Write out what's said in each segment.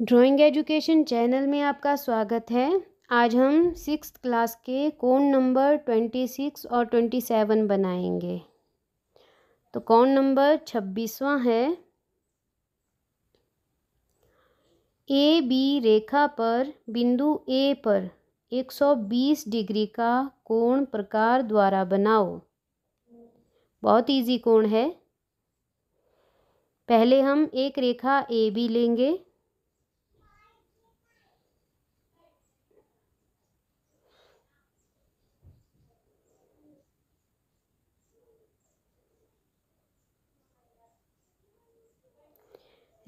Drawing education channel में आपका स्वागत है आज हम सिक्स क्लास के कोण नंबर ट्वेंटी सिक्स और ट्वेंटी सेवन बनाएंगे तो कौन नंबर छब्बीसवा है ए बी रेखा पर बिंदु ए पर एक सौ बीस डिग्री का कोण प्रकार द्वारा बनाओ बहुत इजी कोण है पहले हम एक रेखा ए बी लेंगे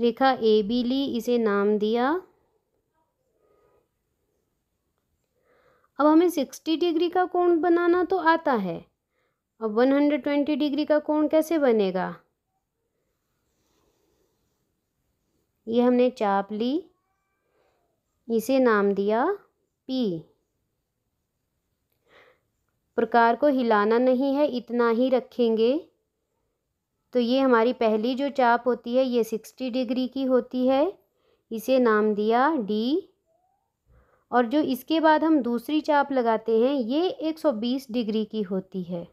रेखा ए बी ली इसे नाम दिया अब हमें सिक्सटी डिग्री का कोण बनाना तो आता है अब वन हंड्रेड ट्वेंटी डिग्री का कोण कैसे बनेगा ये हमने चाप ली इसे नाम दिया पी प्रकार को हिलाना नहीं है इतना ही रखेंगे तो ये हमारी पहली जो चाप होती है ये सिक्सटी डिग्री की होती है इसे नाम दिया डी और जो इसके बाद हम दूसरी चाप लगाते हैं ये एक सौ बीस डिग्री की होती है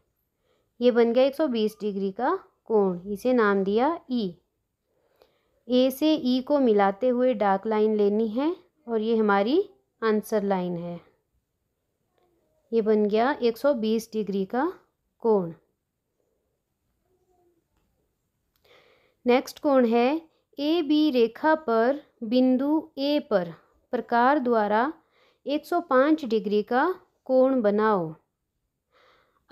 ये बन गया एक सौ बीस डिग्री का कोण इसे नाम दिया ई e। ए से ई e को मिलाते हुए डार्क लाइन लेनी है और ये हमारी आंसर लाइन है ये बन गया एक सौ बीस डिग्री का कोण नेक्स्ट कौन है ए बी रेखा पर बिंदु ए पर प्रकार द्वारा 105 डिग्री का कोण बनाओ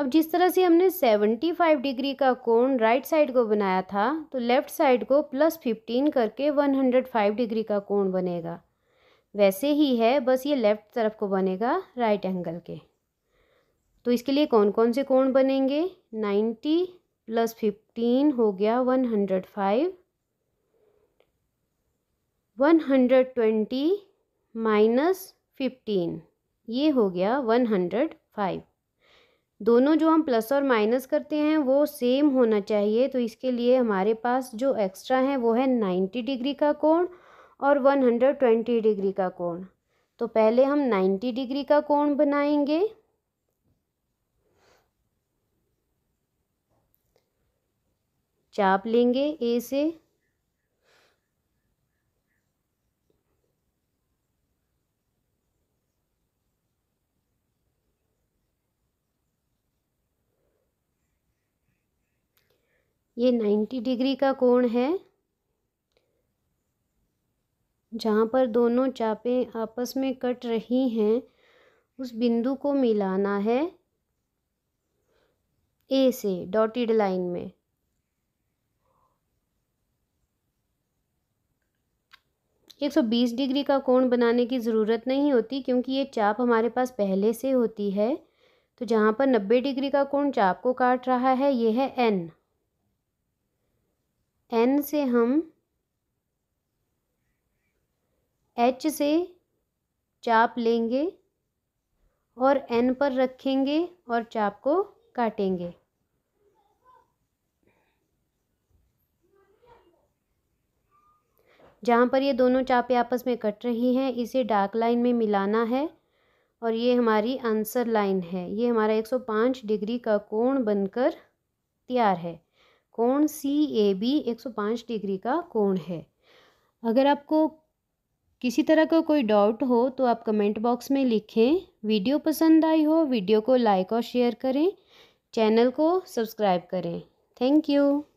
अब जिस तरह से हमने 75 डिग्री का कोण राइट साइड को बनाया था तो लेफ़्ट साइड को प्लस 15 करके 105 डिग्री का कोण बनेगा वैसे ही है बस ये लेफ़्ट तरफ को बनेगा राइट एंगल के तो इसके लिए कौन कौन से कोण बनेंगे नाइन्टी प्लस फिफ्टीन हो गया one hundred five one hundred twenty minus fifteen ये हो गया वन हंड्रेड फाइव दोनों जो हम प्लस और माइनस करते हैं वो सेम होना चाहिए तो इसके लिए हमारे पास जो एक्स्ट्रा है वो है नाइन्टी डिग्री का कोण और वन हंड्रेड ट्वेंटी डिग्री का कोण तो पहले हम नाइन्टी डिग्री का कोण बनाएंगे चाप लेंगे ए से ये 90 डिग्री का कोण है जहाँ पर दोनों चापें आपस में कट रही हैं उस बिंदु को मिलाना है ए से डॉटेड लाइन में 120 डिग्री का कोण बनाने की ज़रूरत नहीं होती क्योंकि ये चाप हमारे पास पहले से होती है तो जहाँ पर 90 डिग्री का कोण चाप को काट रहा है ये है एन एन से हम एच से चाप लेंगे और एन पर रखेंगे और चाप को काटेंगे जहाँ पर ये दोनों चापें आपस में कट रही हैं इसे डार्क लाइन में मिलाना है और ये हमारी आंसर लाइन है ये हमारा 105 डिग्री का कोण बनकर तैयार है कोण सी ए बी एक डिग्री का कोण है अगर आपको किसी तरह का कोई डाउट हो तो आप कमेंट बॉक्स में लिखें वीडियो पसंद आई हो वीडियो को लाइक और शेयर करें चैनल को सब्सक्राइब करें थैंक यू